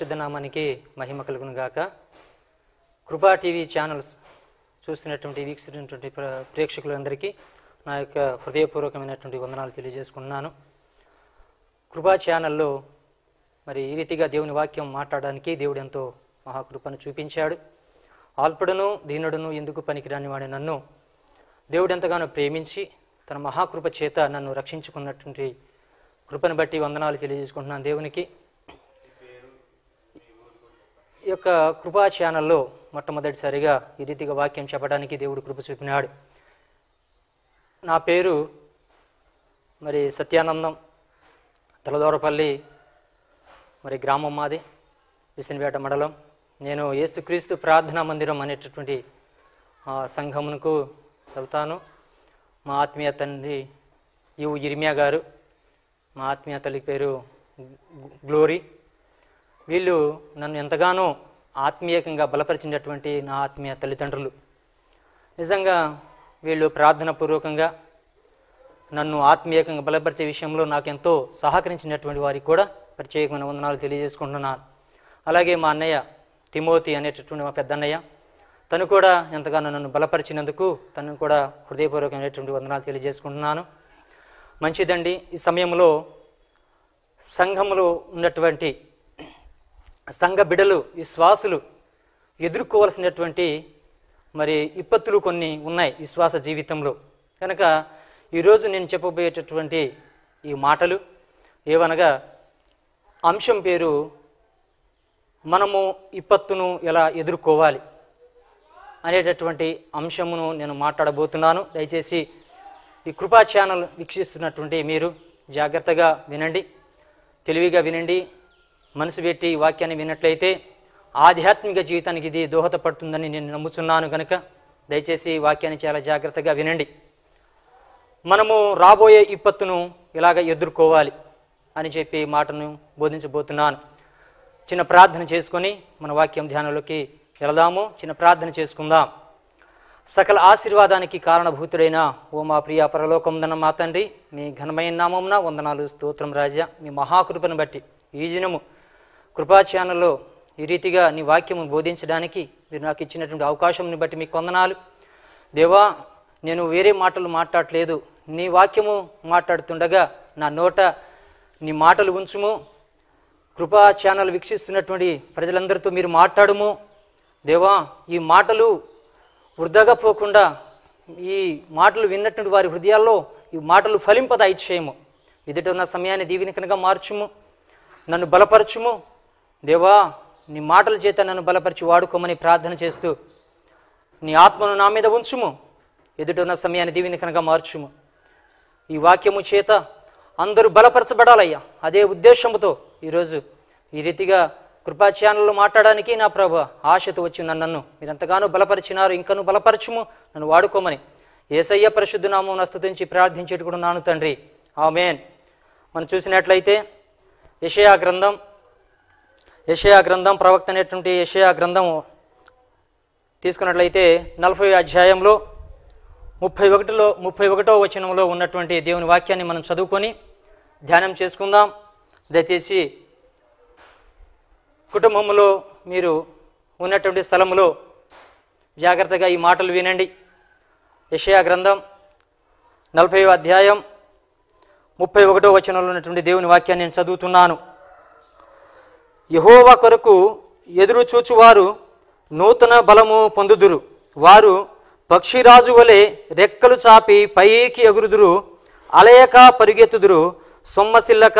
పరిశుద్ధ నామానికి మహిమ కలుగును గాక కృపా టీవీ ఛానల్స్ చూస్తున్నటువంటి వీక్షిస్తున్నటువంటి ప్రేక్షకులందరికీ నా యొక్క హృదయపూర్వకమైనటువంటి వందనాలు తెలియజేసుకున్నాను కృపా ఛానల్లో మరి ఈ రీతిగా దేవుని వాక్యం మాట్లాడడానికి దేవుడు ఎంతో మహాకృపను చూపించాడు ఆల్పడను దీనుడును ఎందుకు పనికిరాని వాడి నన్ను దేవుడు ఎంతగానో ప్రేమించి తన మహాకృప చేత నన్ను రక్షించుకున్నటువంటి కృపను బట్టి వందనాలు తెలియజేసుకుంటున్నాను దేవునికి ఈ యొక్క కృపా ఛానల్లో మొట్టమొదటిసారిగా ఈ రీతిగా వాక్యం చెప్పడానికి దేవుడు కృప చూపినాడు నా పేరు మరి సత్యానందం తలదోరపల్లి మరి గ్రామం మాది విసినిపేట మండలం నేను ఏసుక్రీస్తు ప్రార్థనా మందిరం అనేటటువంటి సంఘమునకు వెళ్తాను మా ఆత్మీయ తండ్రి యు ఇరిమియా గారు మా ఆత్మీయ తల్లి పేరు గ్లోరీ వీళ్ళు నన్ను ఎంతగానో ఆత్మీయకంగా బలపరిచినటువంటి నా ఆత్మీయ తల్లిదండ్రులు నిజంగా వీళ్ళు ప్రార్థనపూర్వకంగా నన్ను ఆత్మీయకంగా బలపరిచే విషయంలో నాకు ఎంతో సహకరించినటువంటి వారికి కూడా ప్రత్యేకమైన వందనాలు తెలియజేసుకుంటున్నాను అలాగే మా అన్నయ్య తిమోతి అనేటటువంటి మా పెద్దన్నయ్య తను కూడా ఎంతగానో నన్ను బలపరిచినందుకు తను కూడా హృదయపూర్వకమైనటువంటి వందనాలు తెలియజేసుకుంటున్నాను మంచిదండి ఈ సమయంలో సంఘంలో ఉన్నటువంటి సంఘ బిడలు విశ్వాసులు ఎదుర్కోవాల్సినటువంటి మరి ఇప్పత్తులు కొన్ని ఉన్నాయి విశ్వాస జీవితంలో కనుక ఈరోజు నేను చెప్పబోయేటటువంటి ఈ మాటలు ఏవనగా అంశం పేరు మనము ఇప్పత్తును ఎలా ఎదుర్కోవాలి అనేటటువంటి అంశమును నేను మాట్లాడబోతున్నాను దయచేసి ఈ కృపా ఛానల్ వీక్షిస్తున్నటువంటి మీరు జాగ్రత్తగా వినండి తెలివిగా వినండి మనసు పెట్టి ఈ వాక్యాన్ని విన్నట్లయితే ఆధ్యాత్మిక జీవితానికి ఇది దోహదపడుతుందని నేను నమ్ముతున్నాను కనుక దయచేసి ఈ వాక్యాన్ని చాలా జాగ్రత్తగా వినండి మనము రాబోయే విపత్తును ఇలాగ ఎదుర్కోవాలి అని చెప్పి మాటను బోధించబోతున్నాను చిన్న ప్రార్థన చేసుకొని మన వాక్యం ధ్యానంలోకి వెళదాము చిన్న ప్రార్థన చేసుకుందాం సకల ఆశీర్వాదానికి కారణభూతుడైన ఓ మా ప్రియ పరలోకం మా తండ్రి మీ ఘనమైన నామంన వందనాలు స్తోత్రం రాజా మీ మహాకృపను బట్టి ఈ దినము కృపా ఛానల్లో ఈ రీతిగా నీ వాక్యము బోధించడానికి మీరు నాకు ఇచ్చినటువంటి అవకాశంని బట్టి మీకు కొందనాలు దేవా నేను వేరే మాటలు మాట్లాడలేదు నీ వాక్యము మాట్లాడుతుండగా నా నోట నీ మాటలు ఉంచుము కృపా ఛానల్ వీక్షిస్తున్నటువంటి ప్రజలందరితో మీరు మాట్లాడము దేవా ఈ మాటలు వృధాగా పోకుండా ఈ మాటలు విన్నటువంటి వారి హృదయాల్లో ఈ మాటలు ఫలింపద ఇచ్చేయము ఎదుట ఉన్న సమయాన్ని దీవెనికనగా మార్చుము నన్ను బలపరచుము దేవా నీ మాటల చేత నన్ను బలపరిచి వాడుకోమని ప్రార్థన చేస్తూ నీ ఆత్మను నా మీద ఉంచుము ఎదుటిన్న సమయాన్ని దీవిని కనుక మార్చుము ఈ వాక్యము చేత అందరూ బలపరచబడాలయ్యా అదే ఉద్దేశంతో ఈరోజు ఈ రీతిగా కృపా ఛానల్లో మాట్లాడడానికి నా ప్రభు ఆశతో వచ్చి నన్ను నన్ను మీరు ఎంతగానో బలపరిచినారు ఇంకనూ బలపరచుము నన్ను వాడుకోమని ఏసయ్య పరిశుద్ధనామం స్తుతించి ప్రార్థించేటి కూడా నాను తండ్రి ఆమెన్ మనం చూసినట్లయితే యషయా గ్రంథం యషయా గ్రంథం ప్రవక్త అనేటువంటి యషయా గ్రంథం తీసుకున్నట్లయితే నలభై అధ్యాయంలో ముప్పై ఒకటిలో ముప్పై ఒకటో వచనంలో ఉన్నటువంటి దేవుని వాక్యాన్ని మనం చదువుకొని ధ్యానం చేసుకుందాం దయచేసి కుటుంబంలో మీరు ఉన్నటువంటి స్థలంలో జాగ్రత్తగా ఈ మాటలు వినండి యషయా గ్రంథం నలభై అధ్యాయం ముప్పై ఒకటో వచనంలో ఉన్నటువంటి దేవుని వాక్యాన్ని నేను చదువుతున్నాను యహోవ కొరకు ఎదురు చూచువారు నూతన బలము పొందుదురు వారు పక్షిరాజు వలె రెక్కలు చాపి పైకి ఎగురుదురు అలయక పరిగెత్తుదురు సొమ్మసిల్లక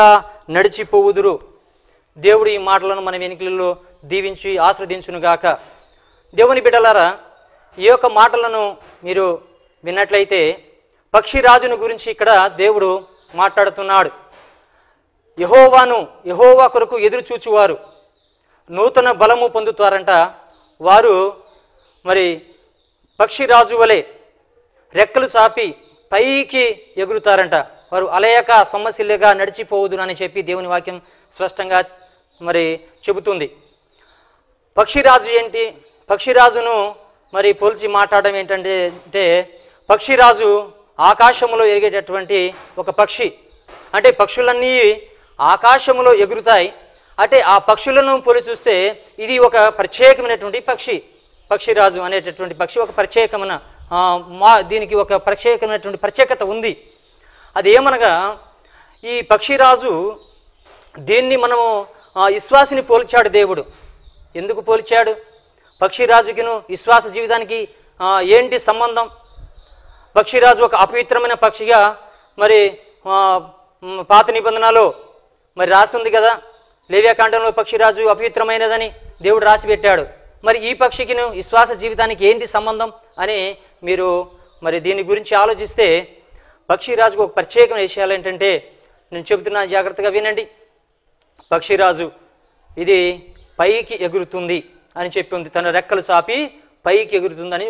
నడిచిపోవుదురు దేవుడు ఈ మాటలను మన వెనుకలలో దీవించి ఆస్వాదించునుగాక దేవుని బిడ్డలారా ఈ యొక్క మాటలను మీరు విన్నట్లయితే పక్షిరాజును గురించి ఇక్కడ దేవుడు మాట్లాడుతున్నాడు యహోవాను యహోవా కొరకు ఎదురు చూచువారు నూతన బలము పొందుతారంట వారు మరి పక్షిరాజు వలె రెక్కలు చాపి పైకి ఎగురుతారంట వారు అలయక సమస్యలుగా నడిచిపోవదును అని చెప్పి దేవుని వాక్యం స్పష్టంగా మరి చెబుతుంది పక్షిరాజు ఏంటి పక్షిరాజును మరి పోల్చి మాట్లాడడం ఏంటంటే అంటే పక్షిరాజు ఆకాశంలో ఎరిగేటటువంటి ఒక పక్షి అంటే పక్షులన్నీ ఆకాశంలో ఎగురుతాయి అంటే ఆ పక్షులను పోలి చూస్తే ఇది ఒక ప్రత్యేకమైనటువంటి పక్షి పక్షిరాజు అనేటటువంటి పక్షి ఒక ప్రత్యేకమైన మా దీనికి ఒక ప్రత్యేకమైనటువంటి ప్రత్యేకత ఉంది అది ఏమనగా ఈ పక్షిరాజు దీన్ని మనము విశ్వాసిని పోల్చాడు దేవుడు ఎందుకు పోల్చాడు పక్షిరాజుకిను విశ్వాస జీవితానికి ఏంటి సంబంధం పక్షిరాజు ఒక అపవిత్రమైన పక్షిగా మరి పాత నిబంధనలో మరి రాసింది కదా లేవ్యాకాండంలో పక్షిరాజు అపవిత్రమైనదని దేవుడు రాసి పెట్టాడు మరి ఈ పక్షికిను విశ్వాస జీవితానికి ఏంటి సంబంధం అని మీరు మరి దీని గురించి ఆలోచిస్తే పక్షిరాజుకు ఒక ప్రత్యేకమైన విషయాలు ఏంటంటే నేను చెబుతున్నా జాగ్రత్తగా వినండి పక్షిరాజు ఇది పైకి ఎగురుతుంది అని చెప్పి ఉంది తన రెక్కలు చాపి పైకి ఎగురుతుందని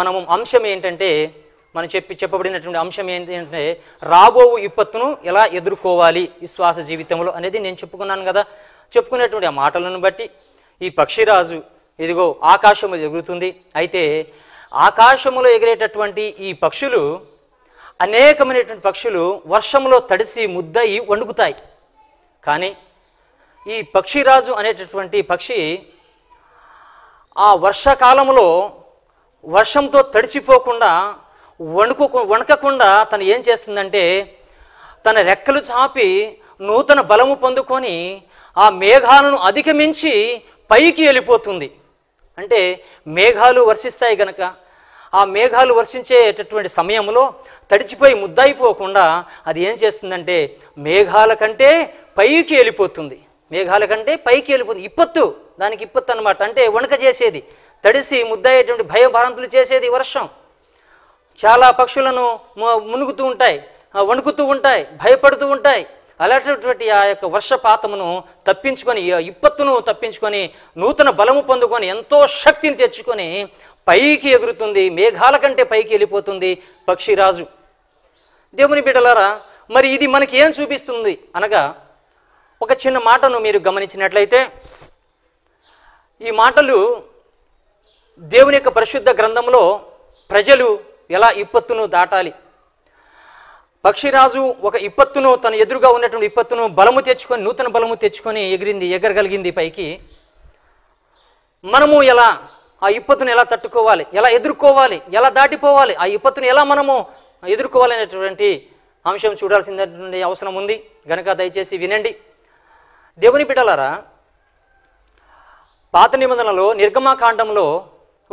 మనము అంశం ఏంటంటే మనం చెప్పి చెప్పబడినటువంటి అంశం ఏంటంటే రాబోవు విపత్తును ఎలా ఎదుర్కోవాలి విశ్వాస జీవితంలో అనేది నేను చెప్పుకున్నాను కదా చెప్పుకునేటువంటి ఆ మాటలను బట్టి ఈ పక్షిరాజు ఇదిగో ఆకాశము ఎగురుతుంది అయితే ఆకాశములో ఎగిరేటటువంటి ఈ పక్షులు అనేకమైనటువంటి పక్షులు వర్షంలో తడిసి ముద్దయి వణుకుతాయి కానీ ఈ పక్షిరాజు అనేటటువంటి పక్షి ఆ వర్షాకాలంలో వర్షంతో తడిచిపోకుండా వణుకు వణకకుండా తను ఏం చేస్తుందంటే తన రెక్కలు చాపి నూతన బలము పొందుకొని ఆ మేఘాలను అధిగమించి పైకి వెళ్ళిపోతుంది అంటే మేఘాలు వర్షిస్తాయి గనక ఆ మేఘాలు వర్షించేటటువంటి సమయంలో తడిచిపోయి ముద్దాయిపోకుండా అది ఏం చేస్తుందంటే మేఘాల కంటే పైకి వెళ్ళిపోతుంది మేఘాల కంటే పైకి వెళ్ళిపోతుంది ఇప్పత్తు దానికి ఇప్పత్తు అనమాట అంటే వణక చేసేది తడిసి ముద్దయ్యేటువంటి భయభ్రాంతులు చేసేది వర్షం చాలా పక్షులను మునుగుతూ ఉంటాయి వణుకుతూ ఉంటాయి భయపడుతూ ఉంటాయి అలాంటిటువంటి ఆ యొక్క వర్షపాతమును తప్పించుకొని ఇప్పత్తును తప్పించుకొని నూతన బలము పొందుకొని ఎంతో శక్తిని తెచ్చుకొని పైకి ఎగురుతుంది మేఘాల కంటే పైకి వెళ్ళిపోతుంది పక్షిరాజు దేవుని బిడ్డలారా మరి ఇది మనకి ఏం చూపిస్తుంది అనగా ఒక చిన్న మాటను మీరు గమనించినట్లయితే ఈ మాటలు దేవుని యొక్క పరిశుద్ధ గ్రంథంలో ప్రజలు ఎలా ఇప్పత్తును దాటాలి పక్షిరాజు ఒక ఇప్పత్తును తన ఎదురుగా ఉన్నటువంటి ఇప్పత్తును బలము తెచ్చుకొని నూతన బలము తెచ్చుకొని ఎగిరింది ఎగరగలిగింది పైకి మనము ఎలా ఆ ఇప్పత్తును ఎలా తట్టుకోవాలి ఎలా ఎదుర్కోవాలి ఎలా దాటిపోవాలి ఆ ఇప్పత్తును ఎలా మనము ఎదుర్కోవాలనేటటువంటి అంశం చూడాల్సినటువంటి అవసరం ఉంది గనక దయచేసి వినండి దేవుని బిడ్డలారా పాత నిబంధనలో నిర్గమాకాండంలో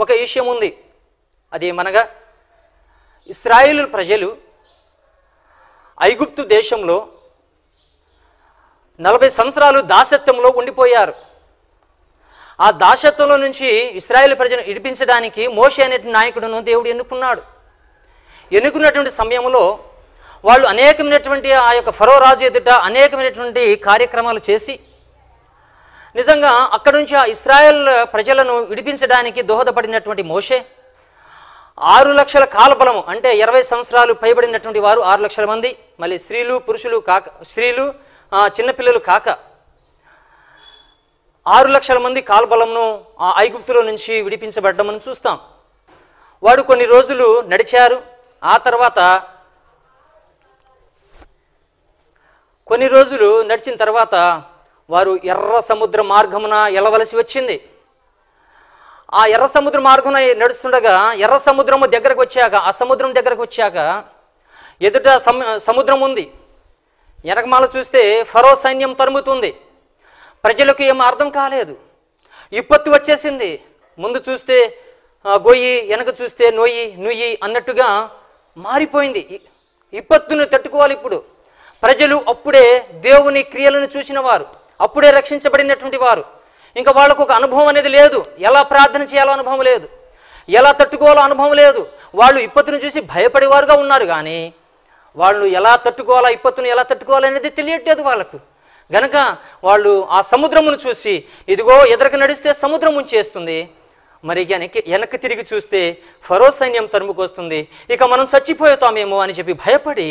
ఒక విషయం ఉంది అది మనగా ఇస్రాయేల్ ప్రజలు ఐగుప్తు దేశంలో నలభై సంవత్సరాలు దాసత్వంలో ఉండిపోయారు ఆ దాసత్వంలో నుంచి ఇస్రాయేల్ ప్రజలు ఇడిపించడానికి మోషే అనే నాయకుడును దేవుడు ఎన్నుకున్నాడు ఎన్నుకున్నటువంటి సమయంలో వాళ్ళు అనేకమైనటువంటి ఆ యొక్క ఫరో రాజు ఎదుట అనేకమైనటువంటి కార్యక్రమాలు చేసి నిజంగా అక్కడి నుంచి ఆ ఇస్రాయెల్ ప్రజలను విడిపించడానికి దోహదపడినటువంటి మోషే ఆరు లక్షల కాలబలము అంటే ఇరవై సంవత్సరాలు పైబడినటువంటి వారు ఆరు లక్షల మంది మళ్ళీ స్త్రీలు పురుషులు కాక స్త్రీలు చిన్నపిల్లలు కాక ఆరు లక్షల మంది కాల్బలంను ఐగుప్తులో నుంచి విడిపించబడ్డమని చూస్తాం వారు కొన్ని రోజులు నడిచారు ఆ తర్వాత కొన్ని రోజులు నడిచిన తర్వాత వారు ఎర్ర సముద్ర మార్గమున ఎలవలసి వచ్చింది ఆ ఎర్ర సముద్ర మార్గం నడుస్తుండగా ఎర్ర సముద్రము దగ్గరకు వచ్చాక ఆ సముద్రం దగ్గరకు వచ్చాక ఎదుట సముద్రం ఉంది వెనకమాల చూస్తే ఫరో సైన్యం తరుముతుంది ప్రజలకు ఏం అర్థం కాలేదు విపత్తు వచ్చేసింది ముందు చూస్తే గొయ్యి వెనక చూస్తే నొయ్యి నుయ్యి అన్నట్టుగా మారిపోయింది విపత్తును తట్టుకోవాలి ఇప్పుడు ప్రజలు అప్పుడే దేవుని క్రియలను చూసిన వారు అప్పుడే రక్షించబడినటువంటి వారు ఇంకా వాళ్ళకు ఒక అనుభవం అనేది లేదు ఎలా ప్రార్థన చేయాలో అనుభవం లేదు ఎలా తట్టుకోవాలో అనుభవం లేదు వాళ్ళు విపత్తును చూసి భయపడేవారుగా ఉన్నారు కానీ వాళ్ళు ఎలా తట్టుకోవాలా ఇప్పత్తును ఎలా తట్టుకోవాలనేది తెలియట్లేదు వాళ్ళకు గనక వాళ్ళు ఆ సముద్రమును చూసి ఇదిగో ఎదరకు నడిస్తే సముద్రం ఉంచేస్తుంది మరి వెనక్కి వెనక్కి తిరిగి చూస్తే ఫరో సైన్యం తరుముకొస్తుంది ఇక మనం చచ్చిపోతామేమో అని చెప్పి భయపడి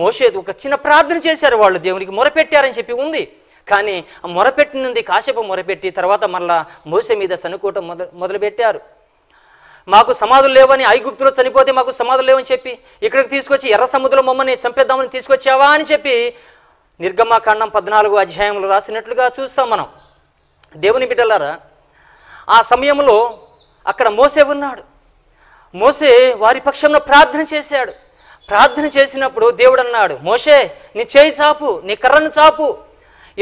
మోసేది ఒక చిన్న ప్రార్థన చేశారు వాళ్ళు దేవునికి మొరపెట్టారని చెప్పి ఉంది కానీ మొరపెట్టినది కాసేపు మొరపెట్టి తర్వాత మళ్ళా మోస మీద సనుకోవటం మొదలు మొదలుపెట్టారు మాకు సమాధులు లేవని ఐగుప్తులో చనిపోతే మాకు సమాధులు లేవని చెప్పి ఇక్కడికి తీసుకొచ్చి ఎర్ర సముద్రం మమ్మల్ని చంపేద్దామని తీసుకొచ్చావా అని చెప్పి నిర్గమాకాండం పద్నాలుగు అధ్యాయంలో రాసినట్లుగా చూస్తాం మనం దేవుని బిడ్డలారా ఆ సమయంలో అక్కడ మోసే ఉన్నాడు మోసే వారి పక్షంలో ప్రార్థన చేశాడు ప్రార్థన చేసినప్పుడు దేవుడు అన్నాడు మోసే నీ చేయి చాపు నీ కర్రను చాపు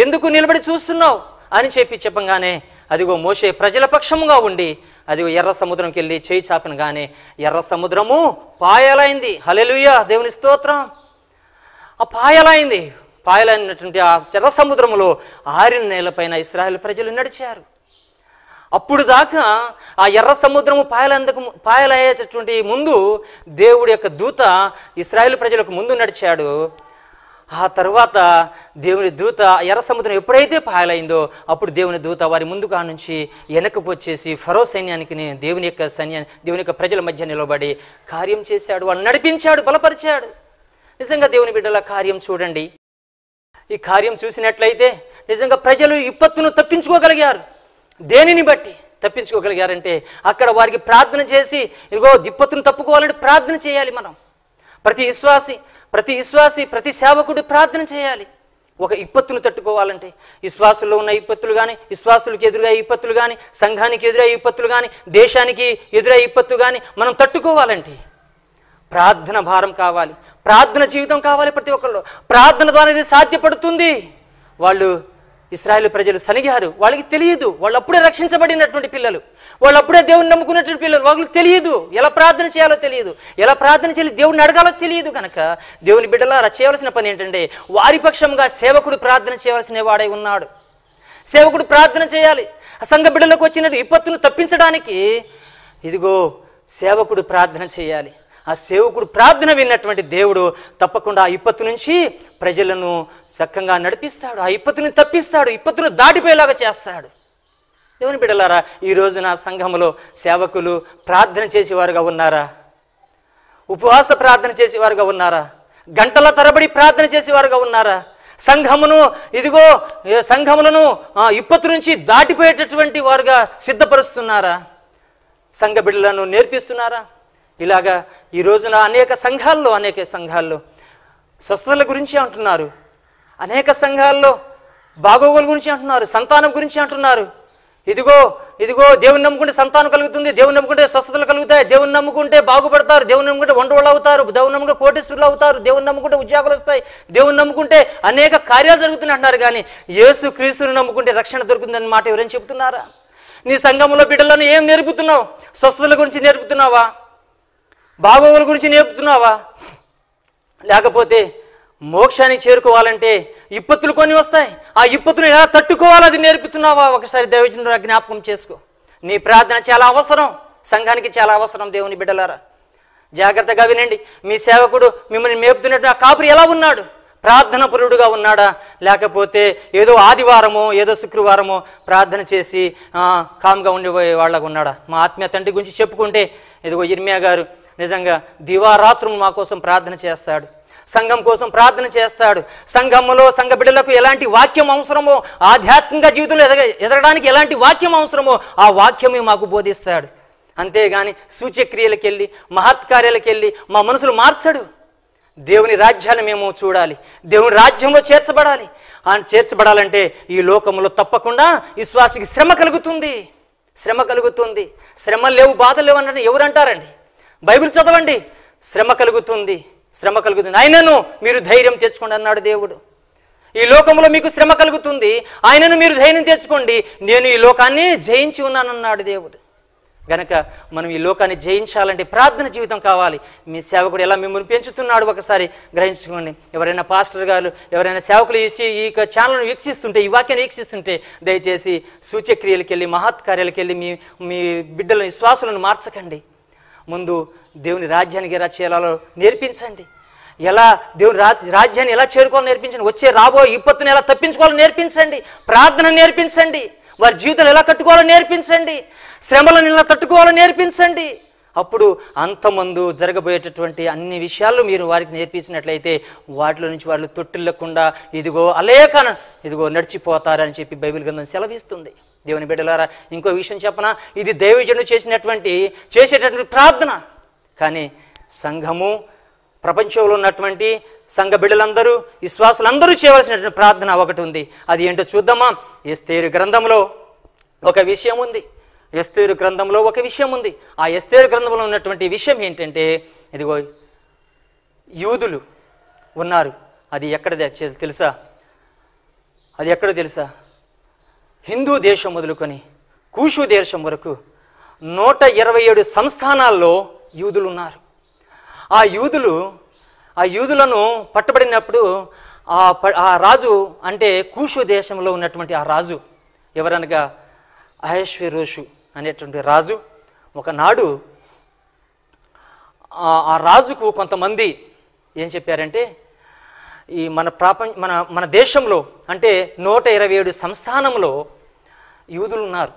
ఎందుకు నిలబడి చూస్తున్నావు అని చెప్పి చెప్పంగానే అదిగో మోసే ప్రజల పక్షముగా ఉండి అదిగో ఎర్ర సముద్రంకి వెళ్ళి చేయి గానే ఎర్ర సముద్రము పాయలైంది హలెలుయ దేవుని స్తోత్రం ఆ పాయలైంది పాయలైనటువంటి ఆ ఎర్ర సముద్రములో ఆరిన నేలపైన ఇస్రాయల్ ప్రజలు నడిచారు అప్పుడు దాకా ఆ ఎర్ర సముద్రము పాయలందుకు పాయలయ్యేటటువంటి ముందు దేవుడి యొక్క దూత ఇస్రాయల్ ప్రజలకు ముందు నడిచాడు ఆ తర్వాత దేవుని దూత ఎర్ర సముద్రం ఎప్పుడైతే పాయలైందో అప్పుడు దేవుని దూత వారి ముందుగా నుంచి వెనకపోచ్చేసి వచ్చేసి ఫరో సైన్యానికి దేవుని యొక్క సైన్యాన్ని దేవుని యొక్క ప్రజల మధ్య నిలబడి కార్యం చేశాడు వాళ్ళు నడిపించాడు బలపరిచాడు నిజంగా దేవుని బిడ్డల కార్యం చూడండి ఈ కార్యం చూసినట్లయితే నిజంగా ప్రజలు విపత్తును తప్పించుకోగలిగారు దేనిని బట్టి తప్పించుకోగలిగారంటే అక్కడ వారికి ప్రార్థన చేసి ఇదిగో విపత్తును తప్పుకోవాలంటే ప్రార్థన చేయాలి మనం ప్రతి విశ్వాసి ప్రతి విశ్వాసి ప్రతి సేవకుడు ప్రార్థన చేయాలి ఒక ఇప్పత్తులు తట్టుకోవాలంటే విశ్వాసుల్లో ఉన్న ఇప్పత్తులు కానీ విశ్వాసులకు ఎదురుగా ఇప్పత్తులు కానీ సంఘానికి ఎదురై ఇప్పత్తులు కానీ దేశానికి ఎదురై ఇప్పత్తు కానీ మనం తట్టుకోవాలంటే ప్రార్థన భారం కావాలి ప్రార్థన జీవితం కావాలి ప్రతి ఒక్కళ్ళు ప్రార్థన ద్వారా ఇది సాధ్యపడుతుంది వాళ్ళు ఇస్రాయేల్ ప్రజలు సలిగారు వాళ్ళకి తెలియదు వాళ్ళు అప్పుడే రక్షించబడినటువంటి పిల్లలు వాళ్ళు అప్పుడే దేవుని నమ్ముకున్నటువంటి పిల్లలు వాళ్ళకి తెలియదు ఎలా ప్రార్థన చేయాలో తెలియదు ఎలా ప్రార్థన చేయాలి దేవుని అడగాలో తెలియదు కనుక దేవుని బిడ్డలా చేయవలసిన పని ఏంటంటే వారి పక్షంగా సేవకుడు ప్రార్థన చేయవలసిన వాడై ఉన్నాడు సేవకుడు ప్రార్థన చేయాలి సంఘ బిడ్డలకు వచ్చినట్టు విపత్తును తప్పించడానికి ఇదిగో సేవకుడు ప్రార్థన చేయాలి ఆ సేవకుడు ప్రార్థన విన్నటువంటి దేవుడు తప్పకుండా ఆ ఇప్పత్తు నుంచి ప్రజలను చక్కగా నడిపిస్తాడు ఆ ఇప్పత్తుని తప్పిస్తాడు ఇప్పత్తును దాటిపోయేలాగా చేస్తాడు ఎవరిని బిడ్డలారా ఈరోజు నా సంఘములో సేవకులు ప్రార్థన చేసేవారుగా ఉన్నారా ఉపవాస ప్రార్థన చేసేవారుగా ఉన్నారా గంటల తరబడి ప్రార్థన చేసేవారుగా ఉన్నారా సంఘమును ఇదిగో సంఘములను ఇప్పటి నుంచి దాటిపోయేటటువంటి వారుగా సిద్ధపరుస్తున్నారా సంఘ బిడ్డలను నేర్పిస్తున్నారా ఇలాగా ఈ రోజున అనేక సంఘాల్లో అనేక సంఘాల్లో స్వస్థతల గురించి అంటున్నారు అనేక సంఘాల్లో బాగోగుల గురించి అంటున్నారు సంతానం గురించి అంటున్నారు ఇదిగో ఇదిగో దేవుని నమ్ముకుంటే సంతానం కలుగుతుంది దేవుని నమ్ముకుంటే స్వస్థతలు కలుగుతాయి దేవుని నమ్ముకుంటే బాగుపడతారు దేవుని నమ్ముకుంటే వండవాళ్ళు అవుతారు దేవుని నమ్ముకుంటే కోటేశ్వరులు అవుతారు దేవుని నమ్ముకుంటే ఉద్యోగాలు వస్తాయి దేవుని నమ్ముకుంటే అనేక కార్యాలు జరుగుతున్నాయి అంటున్నారు కానీ యేసు క్రీస్తుని నమ్ముకుంటే రక్షణ దొరుకుతుందని మాట ఎవరైనా చెబుతున్నారా నీ సంఘంలో బిడ్డలను ఏం నేర్పుతున్నావు స్వస్థతల గురించి నేర్పుతున్నావా బాగోగుల గురించి నేర్పుతున్నావా లేకపోతే మోక్షానికి చేరుకోవాలంటే ఇప్పత్తులు కొన్ని వస్తాయి ఆ ఇప్పత్తులు ఎలా తట్టుకోవాలో అది నేర్పుతున్నావా ఒకసారి దైవజనుడు జ్ఞాపకం చేసుకో నీ ప్రార్థన చాలా అవసరం సంఘానికి చాలా అవసరం దేవుని బిడ్డలారా జాగ్రత్తగా వినండి మీ సేవకుడు మిమ్మల్ని మేపుతున్నట్టు ఆ కాపురి ఎలా ఉన్నాడు ప్రార్థన పురుడుగా ఉన్నాడా లేకపోతే ఏదో ఆదివారమో ఏదో శుక్రవారమో ప్రార్థన చేసి కామ్గా ఉండిపోయే వాళ్ళకు ఉన్నాడా మా ఆత్మీయ తండ్రి గురించి చెప్పుకుంటే ఇదిగో ఇర్మియా గారు నిజంగా దివారాత్రులు మా కోసం ప్రార్థన చేస్తాడు సంఘం కోసం ప్రార్థన చేస్తాడు సంఘములో సంఘ బిడ్డలకు ఎలాంటి వాక్యం అవసరమో ఆధ్యాత్మిక జీవితంలో ఎదగ ఎదగడానికి ఎలాంటి వాక్యం అవసరమో ఆ వాక్యమే మాకు బోధిస్తాడు అంతేగాని సూచ్యక్రియలకు వెళ్ళి మహత్కార్యాలకు వెళ్ళి మా మనసులు మార్చడు దేవుని రాజ్యాన్ని మేము చూడాలి దేవుని రాజ్యంలో చేర్చబడాలి ఆ చేర్చబడాలంటే ఈ లోకంలో తప్పకుండా విశ్వాసికి శ్రమ కలుగుతుంది శ్రమ కలుగుతుంది శ్రమ లేవు బాధ లేవు అంటే ఎవరు అంటారండి బైబిల్ చదవండి శ్రమ కలుగుతుంది శ్రమ కలుగుతుంది ఆయనను మీరు ధైర్యం తెచ్చుకోండి అన్నాడు దేవుడు ఈ లోకంలో మీకు శ్రమ కలుగుతుంది ఆయనను మీరు ధైర్యం తెచ్చుకోండి నేను ఈ లోకాన్ని జయించి ఉన్నానన్నాడు దేవుడు గనక మనం ఈ లోకాన్ని జయించాలంటే ప్రార్థన జీవితం కావాలి మీ సేవకుడు ఎలా మిమ్మల్ని పెంచుతున్నాడు ఒకసారి గ్రహించుకోండి ఎవరైనా పాస్టర్ గారు ఎవరైనా సేవకులు ఇచ్చి ఈ ఛానల్ను వీక్షిస్తుంటే ఈ వాక్యాన్ని వీక్షిస్తుంటే దయచేసి సూచ్యక్రియలకు వెళ్ళి మహత్కార్యాలకు వెళ్ళి మీ మీ బిడ్డలను విశ్వాసులను మార్చకండి ముందు దేవుని రాజ్యానికి ఎలా చేయాలో నేర్పించండి ఎలా దేవుని రాజ్యాన్ని ఎలా చేరుకోవాలో నేర్పించండి వచ్చే రాబోయే విపత్తుని ఎలా తప్పించుకోవాలో నేర్పించండి ప్రార్థన నేర్పించండి వారి జీవితాలు ఎలా కట్టుకోవాలో నేర్పించండి శ్రమలను ఎలా తట్టుకోవాలో నేర్పించండి అప్పుడు అంతమందు జరగబోయేటటువంటి అన్ని విషయాలు మీరు వారికి నేర్పించినట్లయితే వాటిలో నుంచి వాళ్ళు తొట్టిల్లకుండా ఇదిగో అలేక ఇదిగో నడిచిపోతారని చెప్పి బైబిల్ గ్రంథం సెలవిస్తుంది దేవుని బిడ్డలారా ఇంకో విషయం చెప్పన ఇది దైవజనుడు చేసినటువంటి చేసేటటువంటి ప్రార్థన కానీ సంఘము ప్రపంచంలో ఉన్నటువంటి సంఘ బిడ్డలందరూ విశ్వాసులందరూ చేయవలసినటువంటి ప్రార్థన ఒకటి ఉంది అది ఏంటో చూద్దామా ఎస్తేరు గ్రంథంలో ఒక విషయం ఉంది ఎస్తేరు గ్రంథంలో ఒక విషయం ఉంది ఆ ఎస్తేరు గ్రంథంలో ఉన్నటువంటి విషయం ఏంటంటే ఇదిగో యూదులు ఉన్నారు అది ఎక్కడ తెలుసా అది ఎక్కడ తెలుసా హిందూ దేశం మొదలుకొని కూషు దేశం వరకు నూట ఇరవై ఏడు సంస్థానాల్లో యూదులు ఉన్నారు ఆ యూదులు ఆ యూదులను పట్టుబడినప్పుడు ఆ ప ఆ రాజు అంటే కూషు దేశంలో ఉన్నటువంటి ఆ రాజు ఎవరనగా అహేశ్వరోషు అనేటువంటి రాజు ఒకనాడు ఆ రాజుకు కొంతమంది ఏం చెప్పారంటే ఈ మన ప్రాపం మన మన దేశంలో అంటే నూట ఇరవై ఏడు సంస్థానంలో యూదులు ఉన్నారు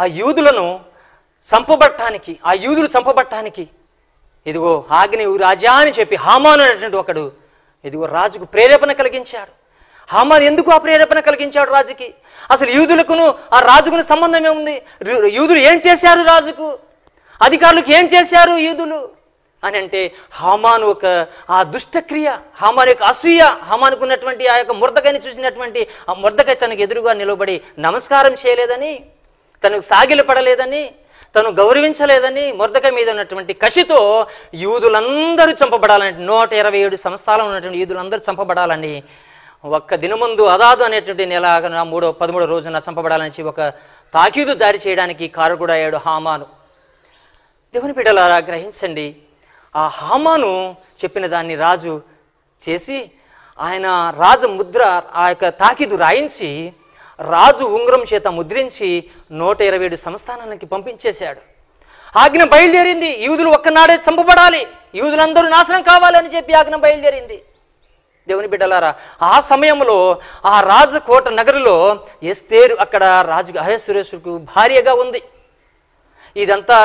ఆ యూదులను చంపబట్టానికి ఆ యూదులు చంపబట్టానికి ఇదిగో ఆగ్నేయు రాజా అని చెప్పి హామాను అనేటువంటి ఒకడు ఇదిగో రాజుకు ప్రేరేపణ కలిగించాడు హామాన్ ఎందుకు ఆ ప్రేరేపణ కలిగించాడు రాజుకి అసలు యూదులకును ఆ రాజుకుని సంబంధం ఏముంది యూదులు ఏం చేశారు రాజుకు అధికారులకు ఏం చేశారు యూదులు అని అంటే హామాను ఒక ఆ దుష్టక్రియ హమాన్ యొక్క అసూయ హామానుకు ఉన్నటువంటి ఆ యొక్క మురదకాయని చూసినటువంటి ఆ మురదకాయ తనకు ఎదురుగా నిలబడి నమస్కారం చేయలేదని తనకు సాగిలు పడలేదని తను గౌరవించలేదని మురదక మీద ఉన్నటువంటి కసితో యూదులందరూ చంపబడాలని నూట ఇరవై ఏడు సంస్థాలు ఉన్నటువంటి యూదులందరూ చంపబడాలని ఒక్క దినముందు అదాదు అనేటువంటి నెల మూడో పదమూడో రోజున చంపబడాలని ఒక తాకీదు జారీ చేయడానికి కారు కూడా అయ్యాడు హామాను దేవుని బిడ్డలారా గ్రహించండి ఆ హామాను చెప్పిన దాన్ని రాజు చేసి ఆయన రాజ ముద్ర ఆ యొక్క తాకిదు రాయించి రాజు ఉంగరం చేత ముద్రించి నూట ఇరవై ఏడు సంస్థానాలకి పంపించేశాడు ఆజ్ఞ బయలుదేరింది యూదులు ఒక్కనాడే చంపబడాలి యూదులందరూ నాశనం కావాలని చెప్పి ఆజ్ఞ బయలుదేరింది దేవుని బిడ్డలారా ఆ సమయంలో ఆ రాజకోట నగరులో ఎస్తేరు అక్కడ రాజు అహేశ్వరేశ్వరుకు భార్యగా ఉంది ఇదంతా